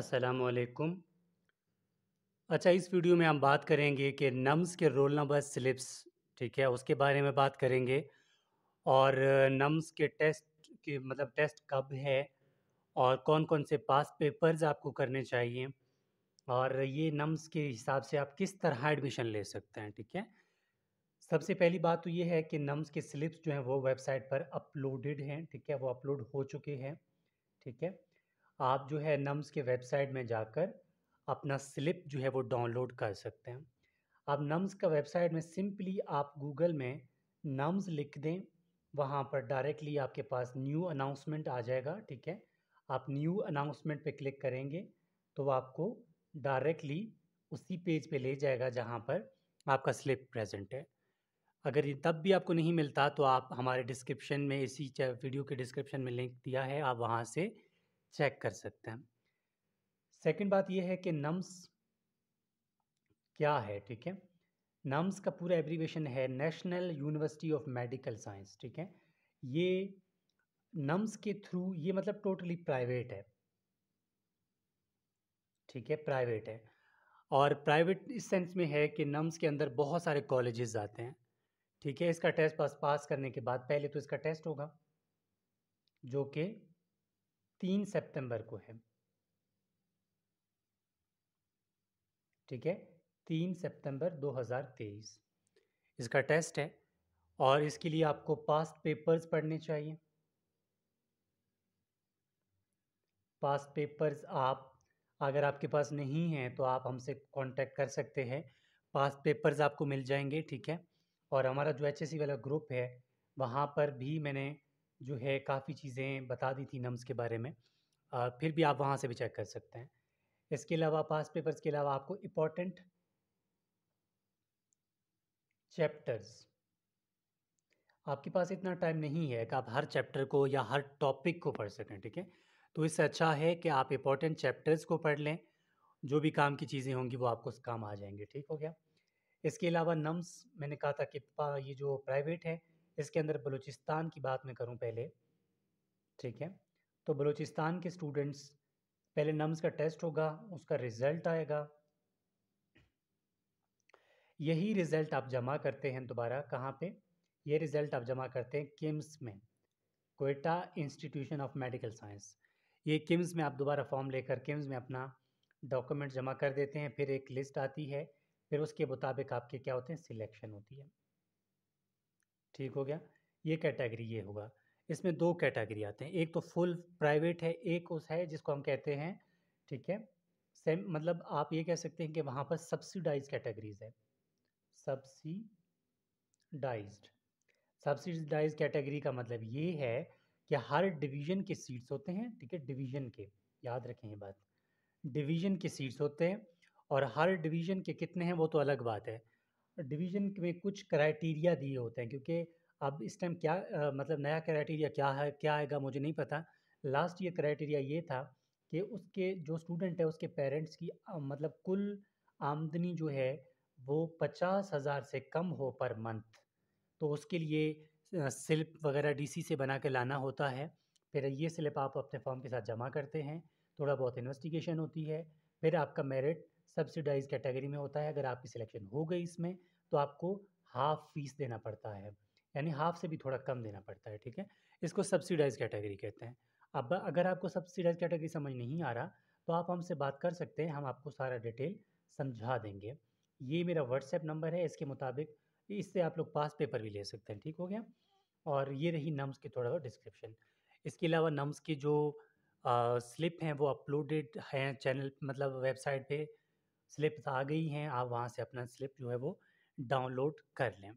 असलकुम अच्छा इस वीडियो में हम बात करेंगे कि नम्स के रोल नंबर स्लिप्स ठीक है उसके बारे में बात करेंगे और नम्स के टेस्ट के मतलब टेस्ट कब है और कौन कौन से पास पेपर्स आपको करने चाहिए और ये नम्स के हिसाब से आप किस तरह एडमिशन ले सकते हैं ठीक है सबसे पहली बात तो ये है कि नम्स के स्लिप्स जो हैं वो वेबसाइट पर अपलोडेड हैं ठीक है वो अपलोड हो चुके हैं ठीक है आप जो है नम्स के वेबसाइट में जाकर अपना स्लिप जो है वो डाउनलोड कर सकते हैं आप नम्स का वेबसाइट में सिंपली आप गूगल में नम्स लिख दें वहाँ पर डायरेक्टली आपके पास न्यू अनाउंसमेंट आ जाएगा ठीक है आप न्यू अनाउंसमेंट पे क्लिक करेंगे तो आपको डायरेक्टली उसी पेज पे ले जाएगा जहाँ पर आपका स्लिप प्रेजेंट है अगर ये तब भी आपको नहीं मिलता तो आप हमारे डिस्क्रिप्शन में इसी वीडियो के डिस्क्रिप्शन में लिंक दिया है आप वहाँ से चेक कर सकते हैं सेकंड बात यह है कि नम्स क्या है ठीक है नम्स का पूरा एब्रीवेशन है national university of medical science ठीक है ये नम्स के थ्रू ये मतलब टोटली प्राइवेट है ठीक है प्राइवेट है और प्राइवेट इस सेंस में है कि नम्स के अंदर बहुत सारे कॉलेजेस आते हैं ठीक है इसका टेस्ट पास पास करने के बाद पहले तो इसका टेस्ट होगा जो कि तीन सितंबर को है ठीक है तीन सितंबर 2023 इसका टेस्ट है और इसके लिए आपको पास्ट पेपर्स पढ़ने चाहिए पास्ट पेपर्स आप अगर आपके पास नहीं है तो आप हमसे कांटेक्ट कर सकते हैं पास्ट पेपर्स आपको मिल जाएंगे ठीक है और हमारा जो एच वाला ग्रुप है वहाँ पर भी मैंने जो है काफ़ी चीज़ें बता दी थी नम्स के बारे में आ, फिर भी आप वहाँ से भी चेक कर सकते हैं इसके अलावा पास पेपर्स के अलावा आपको इम्पोर्टेंट चैप्टर्स आपके पास इतना टाइम नहीं है कि आप हर चैप्टर को या हर टॉपिक को पढ़ सकें ठीक है तो इससे अच्छा है कि आप इम्पोर्टेंट चैप्टर्स को पढ़ लें जो भी काम की चीज़ें होंगी वो आपको काम आ जाएंगे ठीक हो गया इसके अलावा नम्स मैंने कहा था कि ये जो प्राइवेट है इसके अंदर बलूचिस्तान की बात मैं करूँ पहले ठीक है तो बलूचिस्तान के स्टूडेंट्स पहले नम्स का टेस्ट होगा उसका रिज़ल्ट आएगा यही रिज़ल्ट आप जमा करते हैं दोबारा कहाँ पे ये रिज़ल्ट आप जमा करते हैं किम्स में Quetta institution of medical science ये किम्स में आप दोबारा फॉर्म लेकर किम्स में अपना डॉक्यूमेंट जमा कर देते हैं फिर एक लिस्ट आती है फिर उसके मुताबिक आपके क्या होते हैं सिलेक्शन होती है ठीक हो गया ये कैटेगरी ये होगा इसमें दो कैटेगरी आते हैं एक तो फुल प्राइवेट है एक उस है जिसको हम कहते हैं ठीक है सेम मतलब आप ये कह सकते हैं कि वहाँ पर सब्सिडाइज कैटेगरीज है सब्सिडाइज सब्सिडाइज कैटेगरी का मतलब ये है कि हर डिवीजन के सीट्स होते हैं ठीक है डिवीजन के याद रखें ये बात डिवीजन के सीट्स होते हैं और हर डिवीजन के कितने हैं वो तो अलग बात है डिवीज़न में कुछ क्राइटेरिया दिए होते हैं क्योंकि अब इस टाइम क्या आ, मतलब नया क्राइटेरिया क्या है क्या आएगा मुझे नहीं पता लास्ट ये क्राइटेरिया ये था कि उसके जो स्टूडेंट है उसके पेरेंट्स की आ, मतलब कुल आमदनी जो है वो पचास हज़ार से कम हो पर मंथ तो उसके लिए स्लिप वगैरह डीसी से बना के लाना होता है फिर ये स्लिप आप अपने फॉर्म के साथ जमा करते हैं थोड़ा बहुत इन्वेस्टिगेशन होती है फिर आपका मेरिट सब्सिडाइज कैटेगरी में होता है अगर आपकी सिलेक्शन हो गई इसमें तो आपको हाफ फीस देना पड़ता है यानी हाफ से भी थोड़ा कम देना पड़ता है ठीक है इसको सब्सिडाइज कैटेगरी कहते हैं अब अगर आपको सब्सिडाइज कैटेगरी समझ नहीं आ रहा तो आप हमसे बात कर सकते हैं हम आपको सारा डिटेल समझा देंगे ये मेरा व्हाट्सएप नंबर है इसके मुताबिक इससे आप लोग पास पेपर भी ले सकते हैं ठीक हो गया और ये रही नम्स की थोड़ा बहुत डिस्क्रिप्शन इसके अलावा नम्स की जो स्लिप हैं वो अपलोडेड हैं चैनल मतलब वेबसाइट पे स्लिप्स आ गई हैं आप वहाँ से अपना स्लिप जो है वो डाउनलोड कर लें